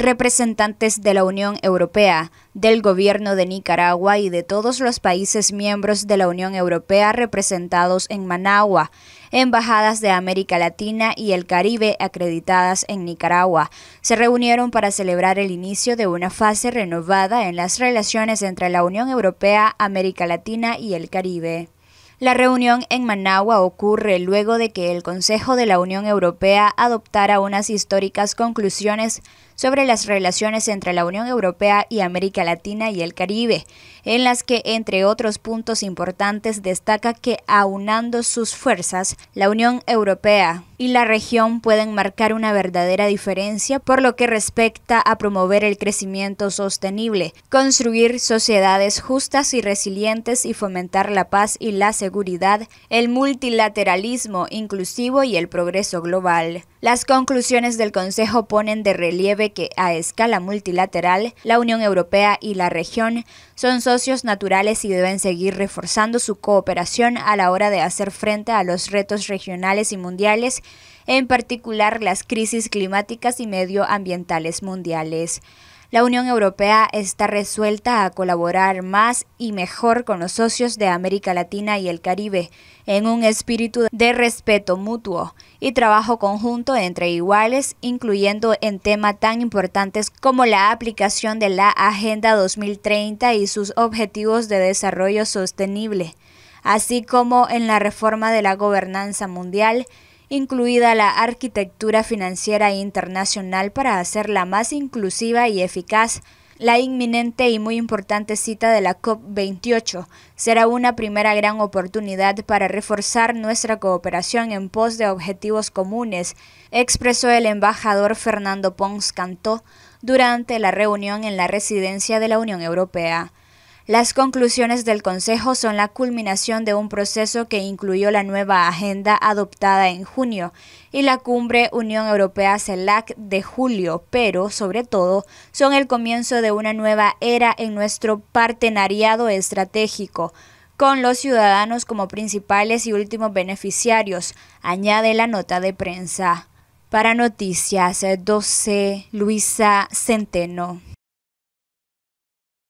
representantes de la Unión Europea, del gobierno de Nicaragua y de todos los países miembros de la Unión Europea representados en Managua, embajadas de América Latina y el Caribe acreditadas en Nicaragua, se reunieron para celebrar el inicio de una fase renovada en las relaciones entre la Unión Europea, América Latina y el Caribe. La reunión en Managua ocurre luego de que el Consejo de la Unión Europea adoptara unas históricas conclusiones sobre las relaciones entre la Unión Europea y América Latina y el Caribe, en las que, entre otros puntos importantes, destaca que aunando sus fuerzas, la Unión Europea y la región pueden marcar una verdadera diferencia por lo que respecta a promover el crecimiento sostenible, construir sociedades justas y resilientes y fomentar la paz y la seguridad, el multilateralismo inclusivo y el progreso global. Las conclusiones del Consejo ponen de relieve que a escala multilateral, la Unión Europea y la región son socios naturales y deben seguir reforzando su cooperación a la hora de hacer frente a los retos regionales y mundiales, en particular las crisis climáticas y medioambientales mundiales. La Unión Europea está resuelta a colaborar más y mejor con los socios de América Latina y el Caribe, en un espíritu de respeto mutuo y trabajo conjunto entre iguales, incluyendo en temas tan importantes como la aplicación de la Agenda 2030 y sus objetivos de desarrollo sostenible, así como en la reforma de la gobernanza mundial, incluida la arquitectura financiera internacional para hacerla más inclusiva y eficaz. La inminente y muy importante cita de la COP28 será una primera gran oportunidad para reforzar nuestra cooperación en pos de objetivos comunes, expresó el embajador Fernando Pons Cantó durante la reunión en la residencia de la Unión Europea. Las conclusiones del Consejo son la culminación de un proceso que incluyó la nueva agenda adoptada en junio y la cumbre Unión Europea-CELAC de julio, pero sobre todo son el comienzo de una nueva era en nuestro partenariado estratégico con los ciudadanos como principales y últimos beneficiarios, añade la nota de prensa. Para Noticias 12, Luisa Centeno.